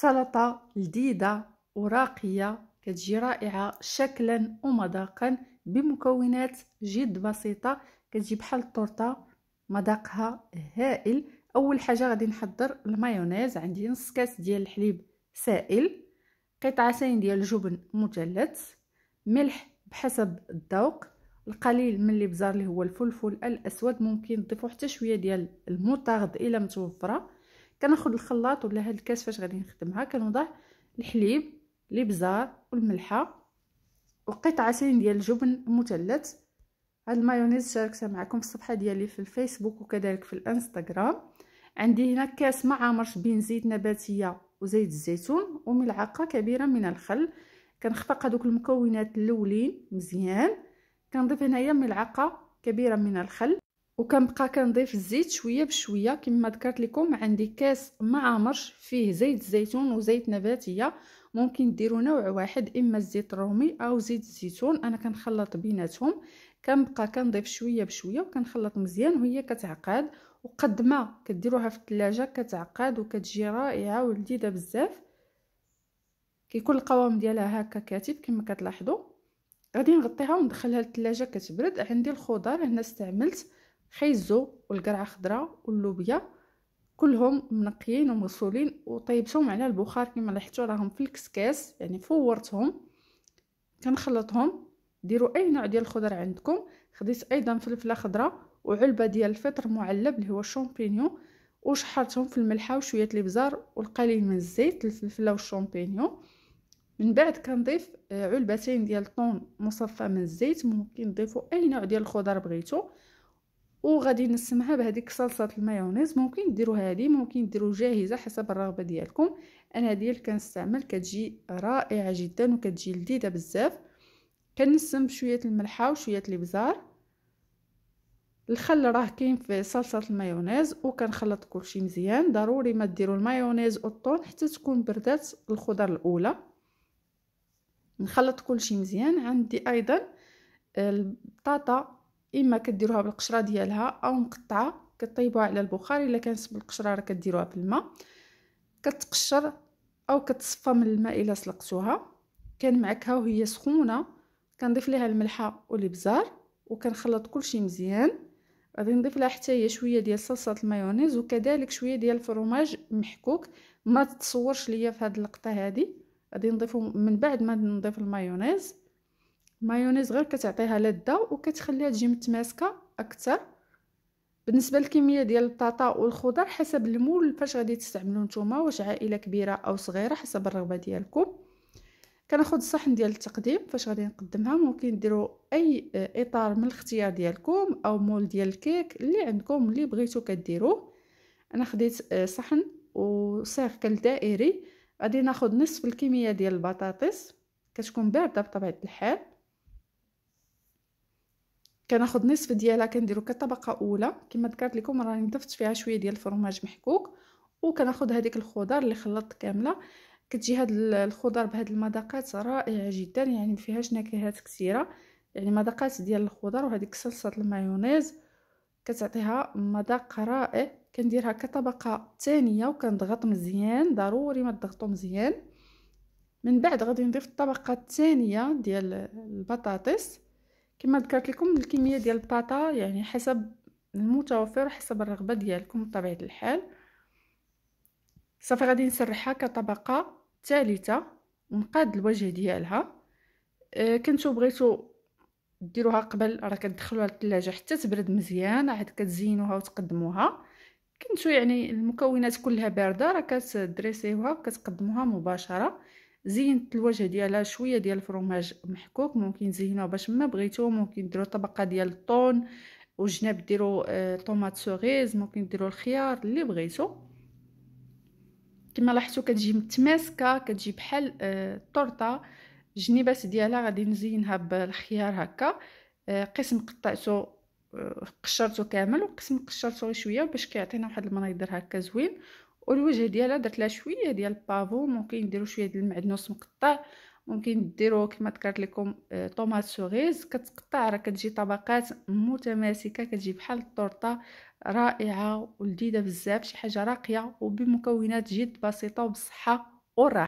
سلطة لذيذة وراقية كتجي رائعة شكلا ومذاقا بمكونات جد بسيطة كتجي بحال التورته مذاقها هائل اول حاجة غادي نحضر المايونيز عندي نص كاس ديال الحليب سائل قطعتين ديال الجبن مثلث ملح بحسب الذوق القليل من بزار اللي هو الفلفل الاسود ممكن تضيفوا حتى شويه ديال الموطارد الا متوفره كناخد الخلاط ولا هاد الكاس فاش غادي نخدمها كنوضع الحليب الابزار والملحه وقطعتين ديال الجبن مثلث هاد المايونيز شاركتها معكم في الصفحه ديالي في الفيسبوك وكذلك في الانستغرام عندي هنا كاس ما عامرش بين زيت نباتيه وزيت الزيتون وملعقه كبيره من الخل كنخفق هذوك المكونات الاولين مزيان كنضيف هنايا ملعقه كبيره من الخل وكنبقى كنضيف الزيت شويه بشويه كما ذكرت لكم عندي كاس ما عامرش فيه زيت الزيتون وزيت نباتيه ممكن ديروا نوع واحد اما الزيت الرومي او زيت الزيتون انا كنخلط بيناتهم كنبقى كنضيف شويه بشويه وكنخلط مزيان وهي كتعقد وقد ما كديروها في الثلاجه كتعقد وكتجي رائعه ولذيذه بزاف كيكون القوام ديالها هكا كاتب كما كتلاحظوا غادي نغطيها وندخلها للثلاجه كتبرد عندي الخضار هنا استعملت خيزو والقرعه خضراء واللوبيا كلهم منقيين ومغسولين وطيبتهم على البخار كما لاحظتوا راهم في الكسكاس يعني فورتهم كنخلطهم ديروا اي نوع ديال الخضر عندكم خديت ايضا فلفله خضراء وعلبه ديال الفطر معلب اللي هو الشامبينيون وشحرتهم في الملحه وشويه الابزار والقليل من الزيت الفلفله والشامبينيون من بعد كنضيف آه، علبتين ديال الطون مصفى من الزيت ممكن تضيفوا اي نوع ديال الخضر بغيتو وغادي نسمها بهذيك صلصه المايونيز ممكن ديروا هذه ممكن ديروا جاهزه حسب الرغبه ديالكم انا ديال كنستعمل كتجي رائعه جدا وكتجي لذيذه بزاف كنسم بشويه الملحه وشويه الابزار الخل راه كاين في صلصه المايونيز وكنخلط كلشي مزيان ضروري ما ديروا المايونيز والطون حتى تكون بردات الخضر الاولى نخلط كلشي مزيان عندي ايضا آه، البطاطا اما كديروها بالقشره ديالها او مقطعه كطيبوها على البخار الا كانت بالقشره راه كديروها في الماء كتقشر او كتصفى من الماء الا سلقتوها كان معكها وهي سخونه كنضيف ليها الملحه والابزار وكنخلط كلشي مزيان غادي نضيف لها حتى هي شويه ديال صلصه المايونيز وكذلك شويه ديال الفرماج محكوك ما تتصورش ليا في هذه اللقطه هذه غادي نضيفو من بعد ما نضيف المايونيز مايونيز غير كتعطيها لذه وكتخليها تجي متماسكه اكثر بالنسبه للكميه ديال البطاطا والخضر حسب المول فاش غادي تستعملوا نتوما واش عائله كبيره او صغيره حسب الرغبه ديالكم كناخذ الصحن ديال التقديم فاش غادي نقدمها ممكن ديروا اي اطار من الاختيار ديالكم او مول ديال الكيك اللي عندكم اللي بغيتو كديروه انا خديت آه، صحن وسيركل دائري غادي ناخذ نصف الكميه ديال البطاطس كتكون بارده بطبيعه الحال كناخد نصف ديالها كنديرو كطبقه اولى كما ذكرت لكم راني ضفت فيها شويه ديال الفرماج محكوك وكناخد هذيك الخضر اللي خلطت كامله كتجي هاد الخضر بهاد المذاقات رائعه جدا يعني ما فيهاش نكهات كثيره يعني مذاقات ديال الخضر وهذيك صلصه المايونيز كتعطيها مذاق رائع كنديرها كطبقه ثانيه وكنضغط مزيان ضروري ما تضغطوا مزيان من بعد غادي نضيف الطبقه الثانيه ديال البطاطس كما ذكرت لكم الكميه ديال الباطا يعني حسب المتوفر حسب الرغبه ديالكم بطبيعه الحال صافي غادي نسرحها كطبقه ثالثه نقاد الوجه ديالها أه كنتو بغيتو ديروها قبل راه كتدخلوها للثلاجه حتى تبرد مزيان عاد كتزينوها وتقدموها كنتو يعني المكونات كلها بارده راه كتدريسيوها وكتقدموها مباشره زينت الوجه ديالها شويه ديال الفرماج محكوك ممكن تزينوه باش ما بغيتو ممكن ديروا طبقه ديال الطون وجناب ديروا آه طوماط سوغيز ممكن ديروا الخيار اللي بغيتو كما لاحظتوا كتجي متماسكه كتجي بحال آه جنيبات الجنيبات ديالها غادي نزينها بالخيار هكا آه قسم قطعته قشرته كامل وقسم قشرته غير شويه باش كيعطينا واحد المنظر هكا زوين والوجه ديالها درت لها شويه ديال البافو ممكن ديروا شويه ديال المعدنوس مقطع ممكن ديروا كما ذكرت لكم آه، طوماط سوغيز كتقطع راه كتجي طبقات متماسكه كتجي بحال التورته رائعه ولذيذه بزاف شي حاجه راقيه وبمكونات جد بسيطه وبصحه وراحه